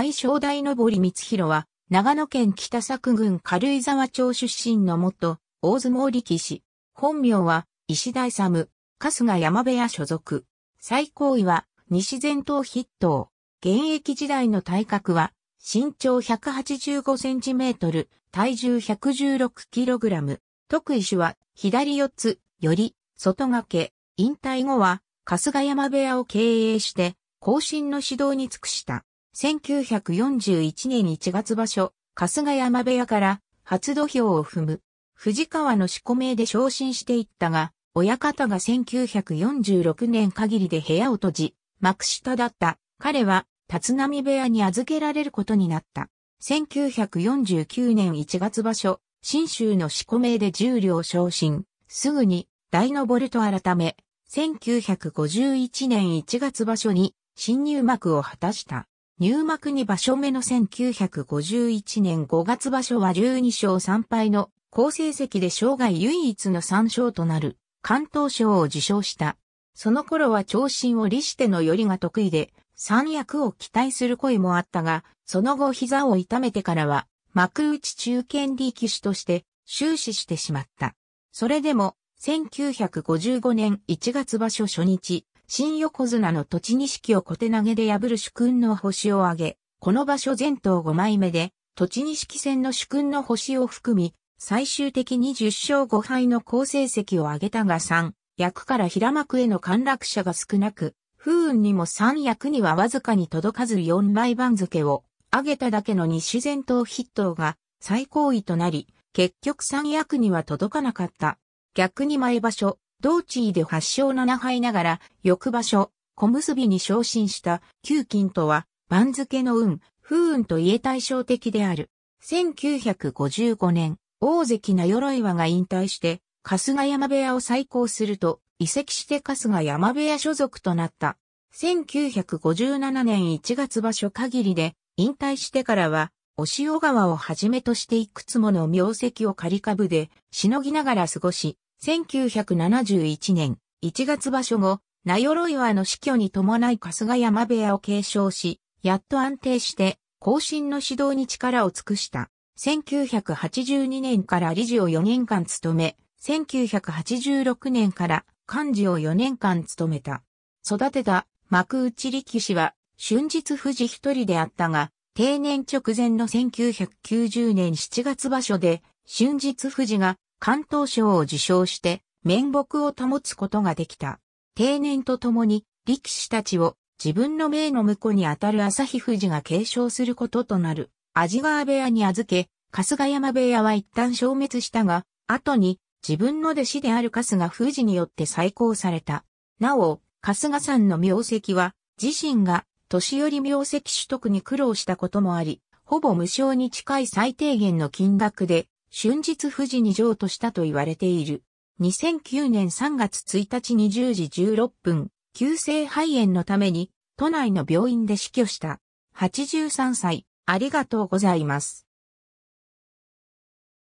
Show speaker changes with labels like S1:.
S1: 大正大登光弘は、長野県北作郡軽井沢町出身の元、大相撲力士。本名は、石田ム、春日山部屋所属。最高位は、西前頭筆頭。現役時代の体格は、身長185センチメートル、体重116キログラム。特異種は、左四つ、より、外掛け。引退後は、春日山部屋を経営して、後進の指導に尽くした。1941年1月場所、春日山部屋から初土俵を踏む。藤川の四股名で昇進していったが、親方が1946年限りで部屋を閉じ、幕下だった彼は立浪部屋に預けられることになった。1949年1月場所、新州の四股名で十両昇進、すぐに大のボルト改め、1951年1月場所に新入幕を果たした。入幕に場所目の1951年5月場所は12勝3敗の好成績で生涯唯一の3勝となる関東賞を受賞した。その頃は長身を利しての寄りが得意で、三役を期待する声もあったが、その後膝を痛めてからは、幕内中堅力士として終始してしまった。それでも、1955年1月場所初日、新横綱の土地錦を小手投げで破る主君の星を挙げ、この場所全頭5枚目で、土二錦戦の主君の星を含み、最終的に10勝5敗の好成績を挙げたが3、役から平幕への陥落者が少なく、風雲にも3役にはわずかに届かず4枚番付を上げただけの2種全頭筆頭が最高位となり、結局3役には届かなかった。逆に前場所、同地位で8勝7敗ながら、翌場所、小結に昇進した、旧金とは、番付の運、不運と言え対照的である。1955年、大関な鎧和が引退して、春日山部屋を再興すると、移籍して春日山部屋所属となった。1957年1月場所限りで、引退してからは、押尾川をはじめとしていくつもの名跡を仮株で、しのぎながら過ごし、1971年1月場所後、名鎧岩の死去に伴い春日山部屋を継承し、やっと安定して、後進の指導に力を尽くした。1982年から理事を4年間務め、1986年から幹事を4年間務めた。育てた幕内力士は、春日富士一人であったが、定年直前の1990年7月場所で、春日富士が関東賞を受賞して面目を保つことができた。定年とともに力士たちを自分の命の婿にあたる朝日富士が継承することとなる、安治川部屋に預け、春日山部屋は一旦消滅したが、後に自分の弟子である春日富士によって再興された。なお、春日山の名跡は、自身が年寄り名跡取得に苦労したこともあり、ほぼ無償に近い最低限の金額で春日富士に譲渡したと言われている。2009年3月1日20時16分、急性肺炎のために都内の病院で死去した。83歳、ありがとうございます。